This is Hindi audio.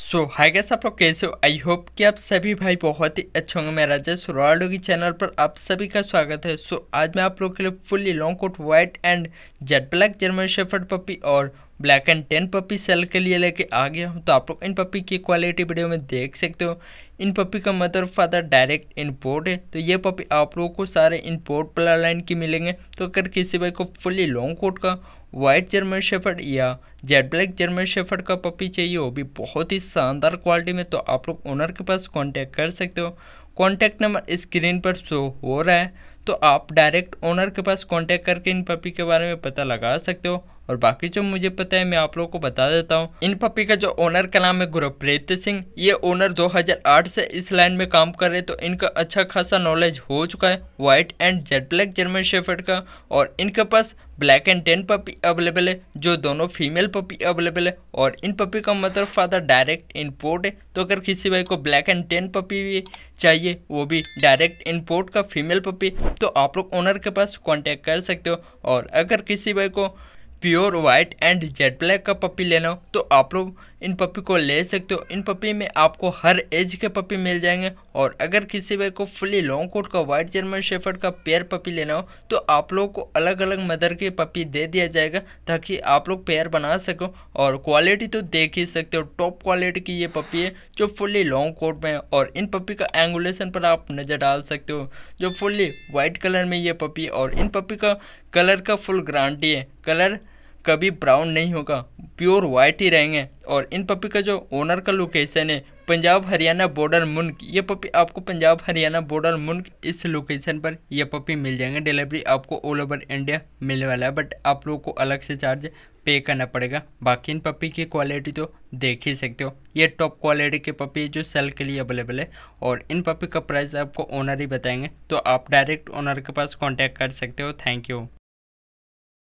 सो हाई गैस आप लोग कैसे हो आई होप कि आप सभी भाई बहुत ही अच्छे होंगे मैं राजेश रॉयल की चैनल पर आप सभी का स्वागत है सो so, आज मैं आप लोग के लिए fully long coat white and jet black German shepherd puppy और black and tan puppy sale के लिए लेके आ गया हूँ तो आप लोग इन पपी की क्वालिटी वीडियो में देख सकते हो इन पपी का मदर फादर डायरेक्ट इंपोर्ट है तो ये पपी आप लोगों को सारे इंपोर्ट प्लर लाइन की मिलेंगे तो अगर किसी भाई को फुली लॉन्ग कोट का वाइट जर्मन शेफर्ड या जेड ब्लैक जर्मन शेफर्ड का पपी चाहिए वो भी बहुत ही शानदार क्वालिटी में तो आप लोग ओनर के पास कॉन्टैक्ट कर सकते हो कॉन्टैक्ट नंबर स्क्रीन पर शो हो रहा है तो आप डायरेक्ट ओनर के पास कॉन्टैक्ट करके इन पपी के बारे में पता लगा सकते हो और बाकी जो मुझे पता है मैं आप लोगों को बता देता हूँ इन पपी का जो ओनर का नाम है गुरप्रीत सिंह ये ओनर से इस लाइन में काम कर रहे तो इनका अच्छा खासा नॉलेज हो चुका है white and jet black German shepherd का और इनके पास black and tan puppy available है जो दोनों फीमेल पपी अवेलेबल है और इन पपी का मतलब फादर डायरेक्ट इम्पोर्ट है तो अगर किसी भाई को ब्लैक एंड टेन पपी भी चाहिए वो भी डायरेक्ट इम्पोर्ट का फीमेल पपी तो आप लोग ओनर के पास कांटेक्ट कर सकते हो और अगर किसी भाई को pure white and jet black का पपी लेना हो तो आप लोग इन पपी को ले सकते हो इन पपी में आपको हर एज के पपी मिल जाएंगे और अगर किसी भाई को फुली लॉन्ग कोट का व्हाइट जर्मन शेफर्ड का पेयर पपी लेना हो तो आप लोगों को अलग अलग मदर के पपी दे दिया जाएगा ताकि आप लोग पेयर बना सको और क्वालिटी तो देख ही सकते हो टॉप क्वालिटी की ये पपी है जो फुली लॉन्ग कोट में है और इन पपी का एंगुलेशन पर आप नज़र डाल सकते हो जो फुल्ली वाइट कलर में ये पपी और इन पपी का कलर का फुल गारंटी है कलर कभी ब्राउन नहीं होगा प्योर वाइट ही रहेंगे और इन पपी का जो ओनर का लोकेशन है पंजाब हरियाणा बॉर्डर मुनक ये पपी आपको पंजाब हरियाणा बॉर्डर मुनक इस लोकेशन पर ये पपी मिल जाएंगे डिलीवरी आपको ऑल ओवर इंडिया मिलने वाला है बट आप लोगों को अलग से चार्ज पे करना पड़ेगा बाकी इन पपी की क्वालिटी तो देख ही सकते हो ये टॉप क्वालिटी के पपी जो सेल के लिए अवेलेबल है और इन पपी का प्राइस आपको ओनर ही बताएंगे तो आप डायरेक्ट ओनर के पास कॉन्टैक्ट कर सकते हो थैंक यू